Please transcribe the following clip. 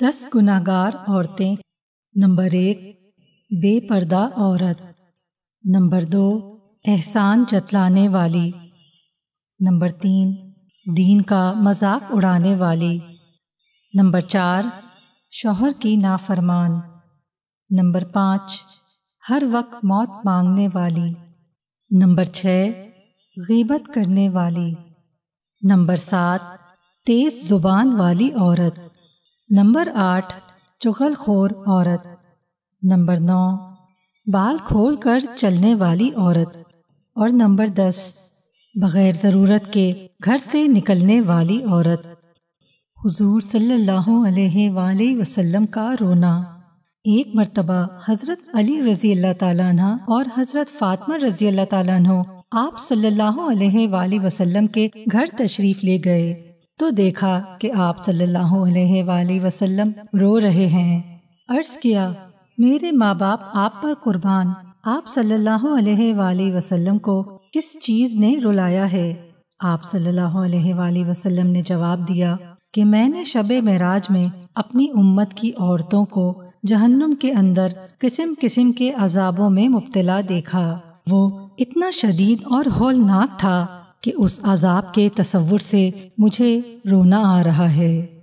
दस गुनागार औरतें नंबर एक बेपर्दा औरत नंबर दो एहसान जतलाने वाली नंबर तीन दीन का मजाक उड़ाने वाली नंबर चार शोहर की नाफरमान नंबर पाँच हर वक्त मौत मांगने वाली नंबर छः गीबत करने वाली नंबर सात तेज़ ज़ुबान वाली औरत नंबर आठ चुगलखोर औरत नंबर नौ बाल खोल कर चलने वाली औरत और नंबर दस बग़ैर ज़रूरत के घर से निकलने वाली औरत हुजूर सल्लल्लाहु अलैहि वाले वसल्लम का रोना एक मरतबा हज़रत अली रज़ी अल्लाह ताला और हज़रत फ़ातिमा रज़ी अल्लाह ताला आप सल्लल्लाहु अलैहि वाले वसल्लम के घर तशरीफ़ ले गए तो देखा कि आप सल्लल्लाहु अलैहि वाली वसल्लम रो रहे हैं अर्ज किया मेरे माँ बाप आप पर कुर्बान आप सल्लल्लाहु अलैहि वाली वसल्लम को किस चीज ने रुलाया है आप सल्लल्लाहु अलैहि वाली वसल्लम ने जवाब दिया कि मैंने शब महराज में अपनी उम्मत की औरतों को जहन्नुम के अंदर किस्म किस्म के अजाबों में मुब्तला देखा वो इतना शदीद और होलनाक था कि उस अजाब के तस्वुर से मुझे रोना आ रहा है